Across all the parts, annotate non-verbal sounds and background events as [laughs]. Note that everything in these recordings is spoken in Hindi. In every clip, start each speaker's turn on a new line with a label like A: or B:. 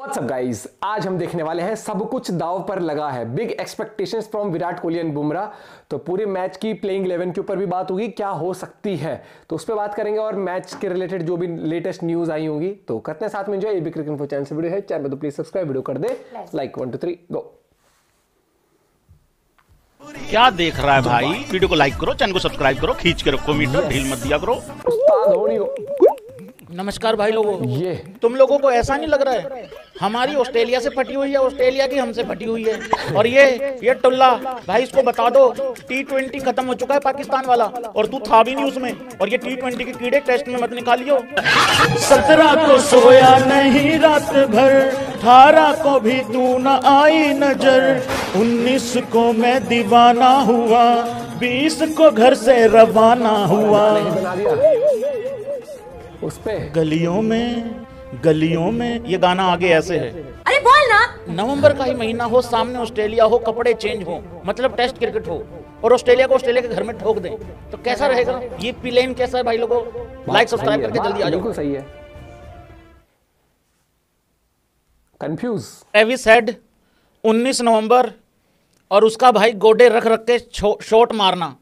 A: व्हाट्सअप गाइस आज हम देखने वाले हैं सब कुछ दाव पर लगा है big expectations from Virat Kohli and Bumrah तो पूरे मैच की प्लेइंग इलेवन के ऊपर भी बात होगी क्या हो सकती है तो उस पर बात करेंगे और मैच के रिलेटेड जो भी लेटेस्ट न्यूज आई होंगी तो करते हैं साथ में एबी एबी क्रिकेट चैनल से वीडियो है चैनल तो प्लीज सब्सक्राइब वीडियो कर दे like one two three go
B: क्या देख रहा है भाई वीडियो को लाइक करो चैनल को सब्सक्राइब करो खींच के रखो मीटर ढील मत दिया करो नमस्कार भाई लोगों ये तुम लोगों को ऐसा नहीं लग रहा है हमारी ऑस्ट्रेलिया से फटी हुई है ऑस्ट्रेलिया की हमसे फटी हुई है और ये ये टुल्ला भाई इसको बता दो टी ट्वेंटी खत्म हो चुका है पाकिस्तान वाला और तू था भी नहीं उसमें और ये टी ट्वेंटी के कीड़े टेस्ट में मत निकालियो सत्रह को सोया नहीं रात भर अठारह को भी तू न आई नजर उन्नीस को मैं दीवाना हुआ बीस को घर से रवाना हुआ उस पे गलियों में गलियों में ये गाना आगे ऐसे है अरे बोल ना नवंबर का ही महीना हो सामने ऑस्ट्रेलिया हो कपड़े चेंज हो मतलब टेस्ट क्रिकेट हो और ऑस्ट्रेलिया को ऑस्ट्रेलिया के घर में ठोक दे तो कैसा रहेगा ये प्लेन कैसा है भाई लोगों लाइक सब्सक्राइब करके जल्दी आ जाओ सही है कंफ्यूज एवी सेड 19 नवंबर और उसका भाई गोडे रख रख के शॉट मारना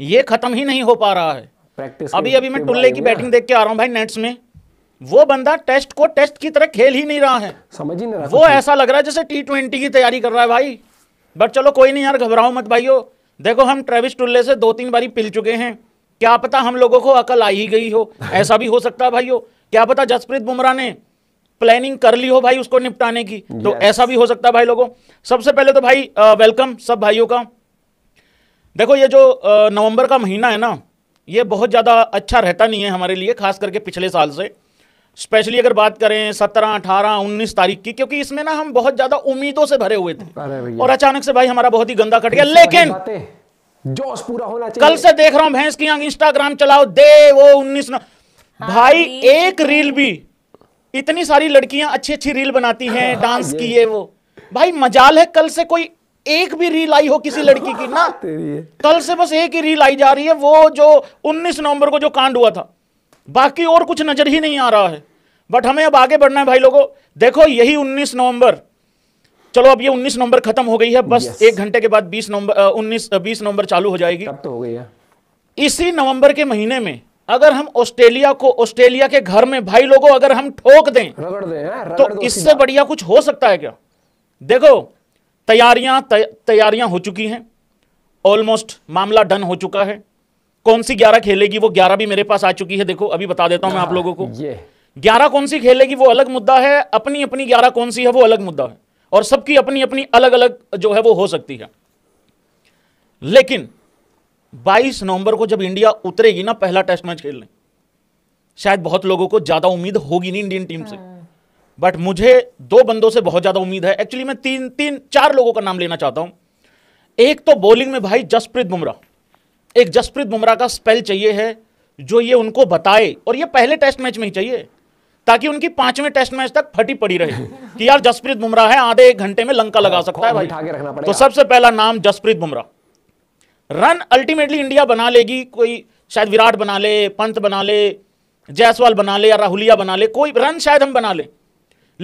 B: ये खत्म ही नहीं हो पा रहा है प्रैक्टिस अभी अभी मैं टुल्ले की बैटिंग देख के आ रहा हूँ भाई नेट्स में वो बंदा टेस्ट को टेस्ट की तरह खेल ही नहीं रहा है
A: समझ ही नहीं रहा वो ऐसा
B: लग रहा है जैसे टी ट्वेंटी की तैयारी कर रहा है भाई बट चलो कोई नहीं यार घबराओ मत भाइयों देखो हम ट्रेविस टुल्ले से दो तीन बारी पिल चुके हैं क्या पता हम लोगों को अकल आ ही गई हो [laughs] ऐसा भी हो सकता है भाइयों क्या पता जसप्रीत बुमराह ने प्लानिंग कर ली हो भाई उसको निपटाने की तो ऐसा भी हो सकता है भाई लोगों सबसे पहले तो भाई वेलकम सब भाइयों का देखो ये जो नवंबर का महीना है ना ये बहुत ज़्यादा अच्छा रहता नहीं है हमारे लिए खास करके पिछले साल से स्पेशली अगर बात करें सत्रह अठारह उन्नीस तारीख की क्योंकि इसमें ना हम बहुत ज्यादा उम्मीदों से भरे हुए थे और अचानक से भाई हमारा बहुत ही गंदा कट गया लेकिन
A: जोश पूरा होना चाहिए कल से
B: देख रहा हूं भैंस की इंस्टाग्राम चलाओ दे वो उन्नीस हाँ, भाई एक तो रील भी इतनी सारी लड़कियां अच्छी अच्छी रील बनाती हैं हाँ, डांस की है वो भाई मजाल है कल से कोई एक भी रील आई हो किसी लड़की की ना कल से बस एक ही रील आई जा रही है वो जो 19 नवंबर को जो कांड हुआ था बाकी और कुछ नज़र ही नहीं आ रहा है बट हमें अब आगे बढ़ना है भाई लोगों देखो यही 19 नवंबर चलो अब ये 19 नवंबर खत्म हो गई है बस एक घंटे के बाद 20 नवंबर 19 20 नवंबर चालू हो जाएगी तब तो हो गई है इसी नवंबर के महीने में अगर हम ऑस्ट्रेलिया को ऑस्ट्रेलिया के घर में भाई लोगों अगर हम ठोक दें रगड़ रगड़ तो इससे बढ़िया कुछ हो सकता है क्या देखो तैयारियां तैयारियां हो चुकी हैं ऑलमोस्ट मामला डन हो चुका है कौन सी ग्यारह खेलेगी वो ग्यारह भी मेरे पास आ चुकी है देखो अभी बता देता हूं मैं आप हाँ, लोगों को ग्यारह कौन सी खेलेगी वो अलग मुद्दा है अपनी अपनी ग्यारह कौन सी है वो अलग मुद्दा है और सबकी अपनी अपनी अलग अलग जो है वो हो सकती है लेकिन 22 नवंबर को जब इंडिया उतरेगी ना पहला टेस्ट मैच खेलने शायद बहुत लोगों को ज्यादा उम्मीद होगी नहीं इंडियन टीम से हाँ। बट मुझे दो बंदों से बहुत ज्यादा उम्मीद है एक्चुअली मैं तीन तीन चार लोगों का नाम लेना चाहता हूं एक तो बॉलिंग में भाई जसप्रीत बुमराह एक जसप्रीत बुमराह का स्पेल चाहिए है जो ये उनको बताए और ये पहले टेस्ट मैच में ही चाहिए ताकि उनकी पांचवें टेस्ट मैच तक फटी पड़ी रहे कि यार जसप्रीत बुमराह है आधे एक घंटे में लंका लगा हाँ, सकता है भाई तो सबसे पहला नाम Jasprit Bumrah run ultimately India बना लेगी कोई शायद विराट बना ले पंत बना ले जायसवाल बना ले या राहुलिया बना ले कोई रन शायद हम बना ले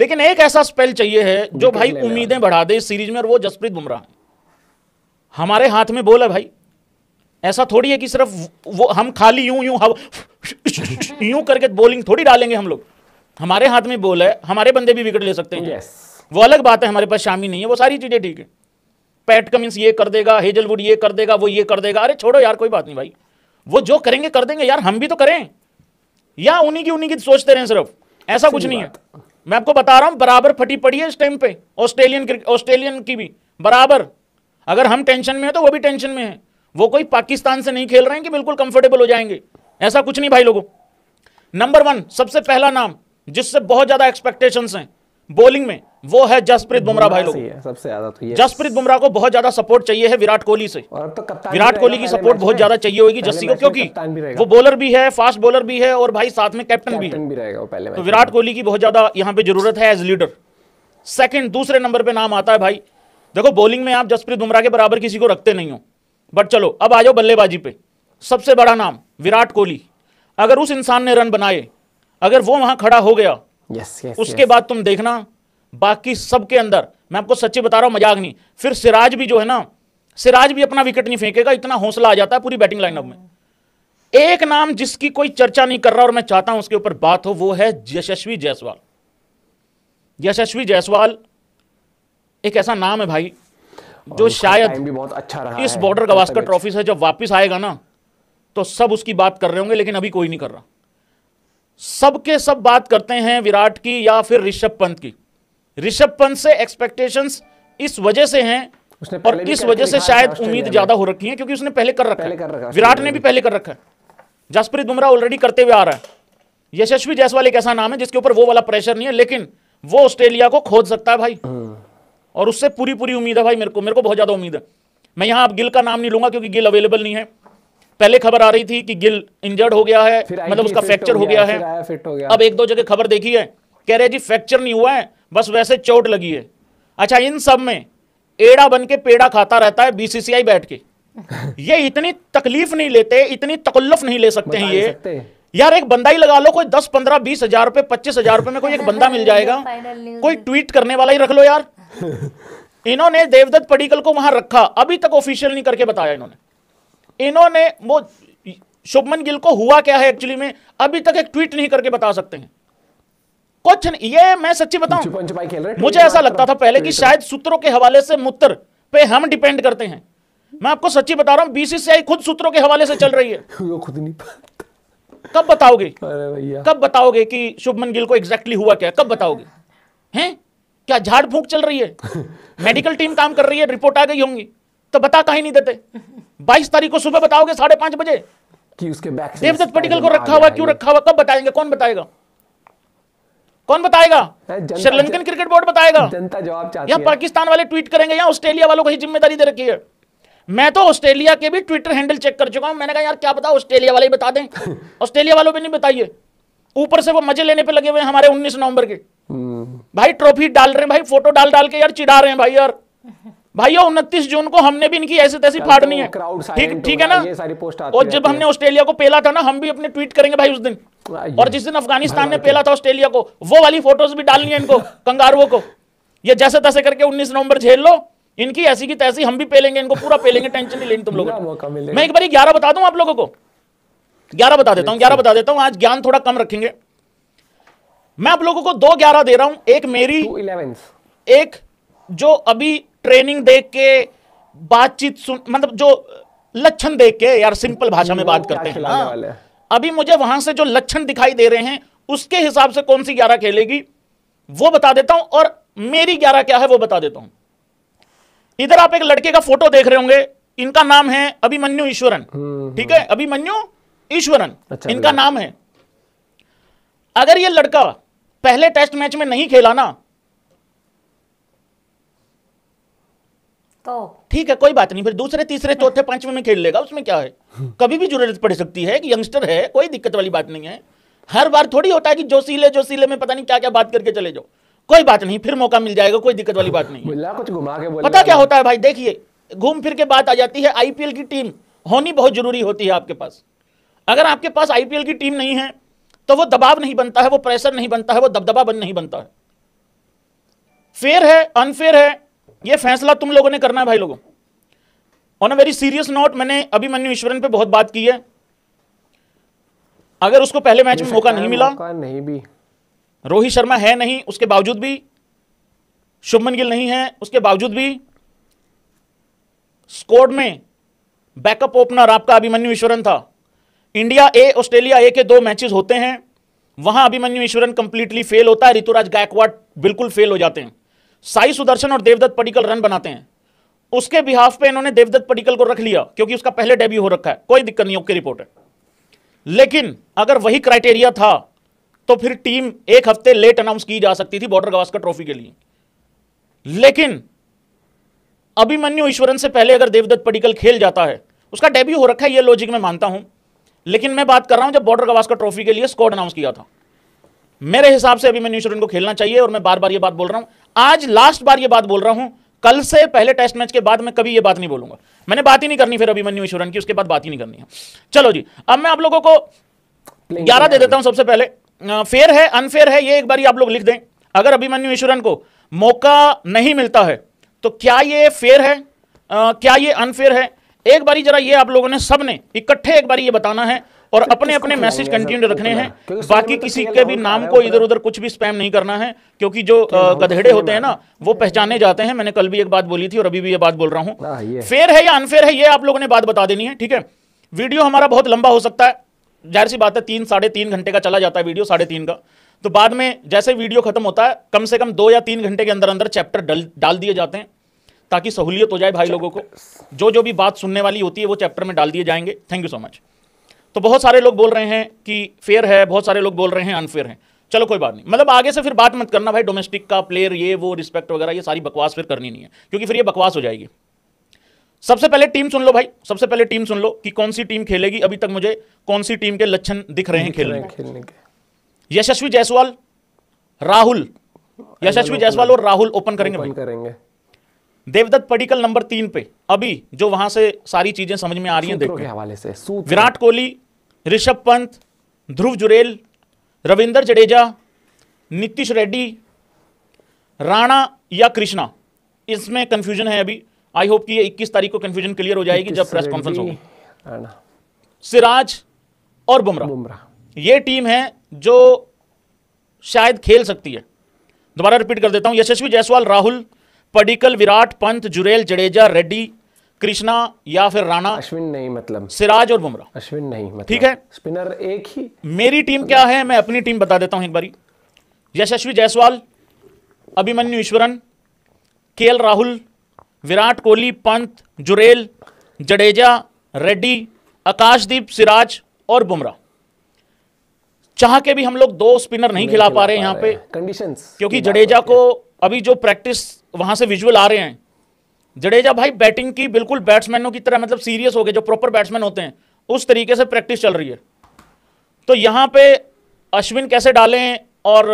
B: लेकिन एक ऐसा स्पेल चाहिए है जो भाई उम्मीदें बढ़ा दे इस सीरीज में और वो जसप्रीत बुमराह हमारे हाथ में बोल है भाई ऐसा थोड़ी है कि सिर्फ वो हम खाली यूं यूं हव यूं करके बॉलिंग थोड़ी डालेंगे हम लोग हमारे हाथ में बॉल है हमारे बंदे भी विकेट ले सकते हैं yes. वो अलग बात है हमारे पास शामी नहीं है वो सारी चीज़ें ठीक है पैट कमिंस ये कर देगा हेजलवुड ये कर देगा वो ये कर देगा अरे छोड़ो यार कोई बात नहीं भाई वो जो करेंगे कर देंगे यार हम भी तो करें या उन्हीं की उन्हीं की सोचते रहे सिर्फ ऐसा कुछ नहीं है मैं आपको बता रहा हूं बराबर फटी पड़ी है इस टाइम पे ऑस्ट्रेलियन ऑस्ट्रेलियन की भी बराबर अगर हम टेंशन में है तो वो भी टेंशन में है वो कोई पाकिस्तान से नहीं खेल रहे हैं कि बिल्कुल कंफर्टेबल हो जाएंगे ऐसा कुछ नहीं भाई लोगों नंबर वन सबसे पहला नाम जिससे बहुत ज्यादा एक्सपेक्टेशन हैं बॉलिंग में वो है जसप्रीत बुमराह भाई लोग
A: सबसे ज्यादा तो
B: जसप्रीत बुमराह को बहुत ज्यादा सपोर्ट चाहिए है विराट कोहली से तो विराट कोहली की सपोर्ट बहुत ज्यादा चाहिए होगी जस्सी को क्योंकि वो बॉलर भी है फास्ट बॉलर भी है और भाई साथ में कैप्टन भी है तो विराट कोहली की बहुत ज्यादा यहाँ पे जरूरत है एज लीडर सेकेंड दूसरे नंबर पे नाम आता है भाई देखो बॉलिंग में आप जसप्रीत बुमराह के बराबर किसी को रखते नहीं हो बट चलो अब आ जाओ बल्लेबाजी पे सबसे बड़ा नाम विराट कोहली अगर उस इंसान ने रन बनाए अगर वो वहां खड़ा हो गया
A: yes, yes, उसके yes.
B: बाद तुम देखना बाकी सबके अंदर मैं आपको सच्ची बता रहा हूं मजाक नहीं फिर सिराज भी जो है ना सिराज भी अपना विकेट नहीं फेंकेगा इतना हौसला आ जाता है पूरी बैटिंग लाइनअप में एक नाम जिसकी कोई चर्चा नहीं कर रहा और मैं चाहता हूं उसके ऊपर बात हो वो है यशस्वी जायसवाल यशस्वी जायसवाल एक ऐसा नाम है भाई जो शायद भी बहुत अच्छा रहा इस बॉर्डर गवास्कर ट्रॉफी से जब वापस आएगा ना तो सब उसकी बात कर रहे होंगे लेकिन अभी कोई नहीं कर रहा सबके सब बात करते हैं विराट की या फिर ऋषभ पंत की ऋषभ पंत से एक्सपेक्टेशन इस वजह से हैं और इस वजह से शायद उम्मीद ज्यादा हो रखी है क्योंकि उसने पहले कर रखा है विराट ने भी पहले कर रखा है जसप्रीत बुमराह ऑलरेडी करते हुए आ रहा है यशस्वी जायसवाल एक ऐसा नाम है जिसके ऊपर वो वाला प्रेशर नहीं है लेकिन वो ऑस्ट्रेलिया को खोद सकता है भाई हम्म। और उससे पूरी पूरी उम्मीद है भाई मेरे को मेरे को बहुत ज़्यादा उम्मीद है मैं यहाँ अब गिल का नाम नहीं लूंगा क्योंकि गिल अवेलेबल नहीं है पहले खबर आ रही थी कि गिल इंजर्ड हो गया है मतलब उसका फ्रैक्चर हो गया है अब एक दो जगह खबर देखी है कह रहे जी फ्रैक्चर नहीं हुआ है बस वैसे चोट लगी है अच्छा इन सब में एड़ा बन के पेड़ा खाता रहता है बीसीसीआई बैठ के [laughs] ये इतनी तकलीफ नहीं लेते इतनी तकल्लफ नहीं ले सकते हैं ये सकते। यार एक बंदा ही लगा लो कोई दस पंद्रह बीस हजार रुपए पच्चीस हजार रुपए में कोई एक [laughs] बंदा मिल जाएगा कोई ट्वीट करने वाला ही रख लो यार इन्होंने देवदत्त पडिकल को वहां रखा अभी तक ऑफिशियल नहीं करके बताया इन्होंने इन्होंने वो शुभमन गिल को हुआ क्या है एक्चुअली में अभी तक एक ट्वीट नहीं करके बता सकते हैं कुछ ये मैं सच्ची बताऊं मुझे ऐसा लगता था पहले कि शायद सूत्रों के हवाले से मुत्तर पे हम डिपेंड करते हैं मैं आपको सच्ची बता रहा हूं बीसीसीआई खुद सूत्रों के हवाले से चल रही है [laughs] वो खुद नहीं कब बताओगे कब बताओगे कि शुभमन गिल को एग्जैक्टली हुआ क्या कब बताओगे हैं क्या झाड़ फूक चल रही है [laughs] मेडिकल टीम काम कर रही है रिपोर्ट आ गई होंगी तो बता कहीं नहीं देते बाईस तारीख को सुबह बताओगे साढ़े पांच बजे
A: कि उसके बैक देवदत्त पटिकल को रखा हुआ क्यों रखा
B: हुआ कब बताएंगे कौन बताएगा कौन बताएगा श्रीलंकन क्रिकेट बोर्ड बताएगा जनता जवाब चाहती या पाकिस्तान वाले ट्वीट करेंगे या ऑस्ट्रेलिया वालों को ही जिम्मेदारी दे रखी है मैं तो ऑस्ट्रेलिया के भी ट्विटर हैंडल चेक कर चुका हूं मैंने कहा यार क्या बताओ ऑस्ट्रेलिया वाले ही बता दें [laughs] ऑस्ट्रेलिया वालों भी नहीं बताइए ऊपर से वो मजे लेने पे लगे हुए हमारे 19 नवंबर के हम्म। भाई ट्रॉफी डाल रहे हैं भाई फोटो डाल डाल के यार चिढ़ा रहे हैं भाई यार भाइयों उनतीस जून को हमने भी इनकी ऐसी तैसी फाड़नी तो है ठीक ठीक है ना ये सारी
A: पोस्ट और जब हमने
B: ऑस्ट्रेलिया को पेला था ना हम भी अपने ट्वीट करेंगे भाई उस दिन और जिस दिन अफगानिस्तान ने पेला था ऑस्ट्रेलिया को वो वाली फोटोज भी डालनी है इनको [laughs] कंगारुओं को ये जैसे तैसे करके उन्नीस नवंबर झेल लो इनकी ऐसी की तैसी हम भी पेलेंगे इनको पूरा पेलेंगे टेंशन नहीं लेंगे तुम लोग मैं एक बार ग्यारह बता दूं आप लोगों को ग्यारह बता देता हूं ग्यारह बता देता हूं आज ज्ञान थोड़ा कम रखेंगे मैं आप लोगों को दो ग्यारह दे रहा हूं एक मेरी एक जो अभी ट्रेनिंग देख के बातचीत सुन मतलब जो लक्षण देख के यार सिंपल भाषा में बात करते हाँ। हैं अभी मुझे वहां से जो लक्षण दिखाई दे रहे हैं उसके हिसाब से कौन सी ग्यारह खेलेगी वो बता देता हूं और मेरी ग्यारह क्या है वो बता देता हूं इधर आप एक लड़के का फोटो देख रहे होंगे इनका नाम है अभिमन्यु ईश्वरन हम्म, ठीक हम्म। है अभिमन्यु ईश्वरन अच्छा, इनका नाम है अगर ये लड़का पहले टेस्ट मैच में नहीं खेला ना तो ठीक है कोई बात नहीं फिर दूसरे तीसरे हाँ। चौथे पांचवे में खेल लेगा उसमें क्या है कभी भी जरूरत पड़ सकती है कि यंगस्टर है कोई दिक्कत वाली बात नहीं है हर बार थोड़ी होता है कि जोशीले जोशीले में पता नहीं क्या क्या बात करके चले जाओ कोई बात नहीं फिर मौका मिल जाएगा कोई दिक्कत वाली बात नहीं [laughs] कुछ घुमा के पता क्या होता है भाई देखिए घूम फिर के बात आ जाती है आईपीएल की टीम होनी बहुत जरूरी होती है आपके पास अगर आपके पास आईपीएल की टीम नहीं है तो वो दबाव नहीं बनता है वो प्रेशर नहीं बनता है वो दबदबा बन नहीं बनता है फेयर है अनफेयर है ये फैसला तुम लोगों ने करना है भाई लोगों on a very serious note मैंने अभिमन्यु ईश्वरन पे बहुत बात की है अगर उसको पहले मैच में मौका नहीं मिला नहीं भी रोहित शर्मा है नहीं उसके बावजूद भी शुभमन गिल नहीं है उसके बावजूद भी स्कोर में बैकअप ओपनर आपका अभिमन्यु ईश्वरन था इंडिया ए ऑस्ट्रेलिया ए के दो मैचेस होते हैं वहां अभिमन्यु ईश्वरन कंप्लीटली फेल होता है ऋतुराज गायकवाड़ बिल्कुल फेल हो जाते हैं साई सुदर्शन और देवदत्त पडिकल रन बनाते हैं उसके बिहाफ पे इन्होंने देवदत्त पडिकल को रख लिया क्योंकि उसका पहले डेब्यू हो रखा है कोई दिक्कत नहीं ओके रिपोर्ट है लेकिन अगर वही क्राइटेरिया था तो फिर टीम एक हफ्ते लेट अनाउंस की जा सकती थी बॉर्डर गवास्कर ट्रॉफी के लिए लेकिन अभिमन्यु ईश्वरन से पहले अगर देवदत्त पडिकल खेल जाता है उसका डेब्यू हो रखा है यह लॉजिक मैं मानता हूं लेकिन मैं बात कर रहा हूं जब बॉर्डर गवास्कर ट्रॉफी के लिए स्कॉड अनाउंस किया था मेरे हिसाब से अभी मैं न्यूजीलैंड को खेलना चाहिए और मैं बार बार ये बात बोल रहा हूं आज लास्ट बार ये बात बोल रहा हूं कल से पहले टेस्ट मैच के बाद मैं कभी ये बात नहीं बोलूंगा मैंने बात ही नहीं करनी फिर मैं ईश्वरन की उसके बाद बात ही नहीं करनी है चलो जी अब मैं आप लोगों को ग्यारह दे देता हूं सबसे पहले फेयर है अनफेयर है ये एक बार आप लोग लिख दें अगर अभिमन्यु ईश्वरन को मौका नहीं मिलता है तो क्या ये फेयर है आ, क्या ये अनफेयर है एक बारी जरा ये आप लोगों ने सबने इकट्ठे एक बारी ये बताना है और अपने अपने मैसेज कंटिन्यू रखने हैं बाकी तो किसी के भी तो नाम को इधर तो उधर कुछ भी स्पैम नहीं करना है क्योंकि जो गधेड़े होते हैं ना वो पहचाने जाते हैं मैंने कल भी एक बात बोली थी और अभी भी ये बात बोल रहा हूँ हाँ, फेयर है या अनफेयर है ये आप लोगों ने बात बता देनी है ठीक है वीडियो हमारा बहुत लंबा हो सकता है जाहिर सी बात है तीन साढ़े तीन घंटे का चला जाता है वीडियो साढ़े तीन का तो बाद में जैसे वीडियो खत्म होता है कम से कम दो या तीन घंटे के अंदर अंदर चैप्टर डाल दिए जाते हैं ताकि सहूलियत हो जाए भाई लोगों को जो जो भी बात सुनने वाली होती है वो चैप्टर में डाल दिए जाएंगे थैंक यू सो मच तो बहुत सारे लोग बोल रहे हैं कि फेयर है बहुत सारे लोग बोल रहे हैं अनफेयर है चलो कोई बात नहीं मतलब आगे से फिर बात मत करना भाई डोमेस्टिक का प्लेयर ये वो रिस्पेक्ट वगैरह ये सारी बकवास फिर करनी नहीं है क्योंकि फिर ये बकवास हो जाएगी सबसे पहले टीम सुन लो भाई सबसे पहले टीम सुन लो कि कौन सी टीम खेलेगी अभी तक मुझे कौन सी टीम के लक्षण दिख रहे हैं खेलने खेलने के यशस्वी जायसवाल राहुल
A: यशस्वी जायसवाल
B: और राहुल ओपन करेंगे करेंगे देवदत्त पडिकल नंबर तीन पे अभी जो वहां से सारी चीजें समझ में आ रही हैं देखो के हवाले से विराट कोहली ऋषभ पंत ध्रुव जुरेल रविंदर जडेजा नीतीश रेड्डी राणा या कृष्णा इसमें कंफ्यूजन है अभी आई होप कि ये 21 तारीख को कंफ्यूजन क्लियर हो जाएगी जब प्रेस कॉन्फ्रेंस होगी सिराज और बुमराह बुमराह ये टीम है जो शायद खेल सकती है दोबारा रिपीट कर देता हूं यशस्वी जायसवाल राहुल पडिकल विराट पंत जुरेल जडेजा रेड्डी कृष्णा या फिर राणा अश्विन नहीं मतलब सिराज और बुमराह अश्विन नहीं मतलब ठीक है स्पिनर एक ही मेरी टीम क्या है मैं अपनी टीम बता देता हूं एक बारी यशस्वी जायसवाल अभिमन्यु ईश्वरन के राहुल विराट कोहली पंत जुरेल जडेजा रेड्डी आकाशदीप सिराज और बुमराह चाह के भी हम लोग दो स्पिनर नहीं, नहीं खिला पा रहे यहाँ पे
A: कंडीशंस
B: क्योंकि जडेजा को अभी जो प्रैक्टिस वहां से विजुअल आ रहे हैं जडेजा भाई बैटिंग की बिल्कुल बैट्समैनों की तरह मतलब सीरियस हो गए जो प्रॉपर बैट्समैन होते हैं उस तरीके से प्रैक्टिस चल रही है तो यहां पे अश्विन कैसे डालें और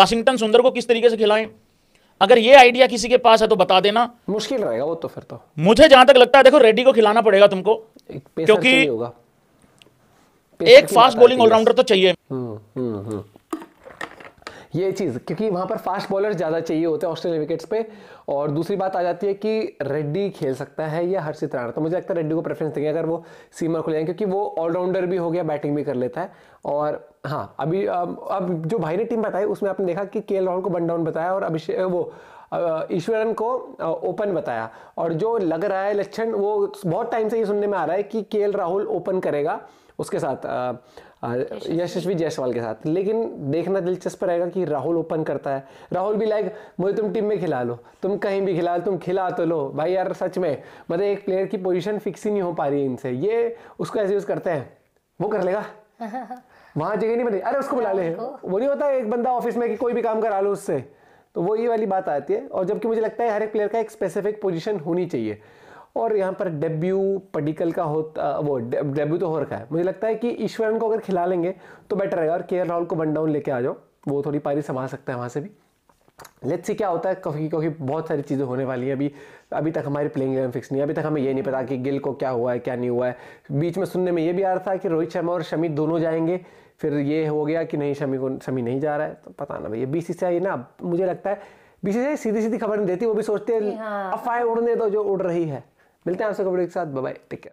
B: वाशिंगटन सुंदर को किस तरीके से खिलाएं अगर ये आइडिया किसी के पास है तो बता देना मुश्किल रहेगा वो तो फिर तो मुझे जहां तक लगता है देखो रेड्डी को खिलाना पड़ेगा तुमको क्योंकि एक फास्ट बॉलिंग ऑलराउंडर तो चाहिए हुँ, हुँ, हुँ.
A: ये चीज़ क्योंकि
B: वहाँ पर फास्ट बॉलर ज़्यादा
A: चाहिए होते हैं ऑस्ट्रेलिया विकेट्स पे और दूसरी बात आ जाती है कि रेड्डी खेल सकता है या हर्षित राणा तो मुझे लगता है रेड्डी को प्रेफरेंस देंगे अगर वो सीमर को क्योंकि वो ऑलराउंडर भी हो गया बैटिंग भी कर लेता है और हाँ अभी अब जो भाई ने टीम बताई उसमें आपने देखा कि के राहुल को बन डाउन बताया और अभिषेक वो ईश्वरन को ओपन बताया और जो लग रहा है लक्षण वो बहुत टाइम से ये सुनने में आ रहा है कि के राहुल ओपन करेगा उसके साथ यशस्वी जयसवाल के साथ लेकिन देखना दिलचस्प रहेगा कि राहुल ओपन करता है राहुल भी लाइक मुझे तुम टीम में खिला लो तुम कहीं भी खिला लो तुम खिला तो लो भाई यार सच में मतलब एक प्लेयर की पोजीशन फिक्स ही नहीं हो पा रही है इनसे ये उसको ऐसे यूज करते हैं वो कर लेगा [laughs] वहां जगह नहीं बनी अरे उसको बुला ले वो नहीं होता एक बंदा ऑफिस में कि कोई भी काम करा लो उससे तो वो ये वाली बात आती है और जबकि मुझे लगता है हर एक प्लेयर का एक स्पेसिफिक पोजीशन होनी चाहिए और यहाँ पर डेब्यू पडिकल का होता वो डेब्यू तो हो रखा है मुझे लगता है कि ईश्वरन को अगर खिला लेंगे तो बेटर रहेगा और के राहुल को वन डाउन लेके आ जाओ वो थोड़ी पारी संभाल सकता है वहाँ से भी लेट्स सी क्या होता है क्योंकि क्योंकि बहुत सारी चीज़ें होने वाली हैं अभी अभी तक हमारी प्लेइंग इलेवन फिक्स नहीं है अभी तक हमें ये नहीं पता कि गिल को क्या हुआ है क्या नहीं हुआ है बीच में सुनने में ये भी आ रहा था कि रोहित शर्मा और शमी दोनों जाएंगे फिर ये हो गया कि नहीं शमी को शमी नहीं जा रहा है तो पता ना भैया बी सी सी आई ना मुझे लगता है
B: बी सी सी आई सीधी सीधी खबर नहीं देती वो भी सोचते हैं हाँ। अफवाहें उड़ने तो जो उड़ रही है मिलते हैं आपसे कबड्डी के साथ बाय टेक केयर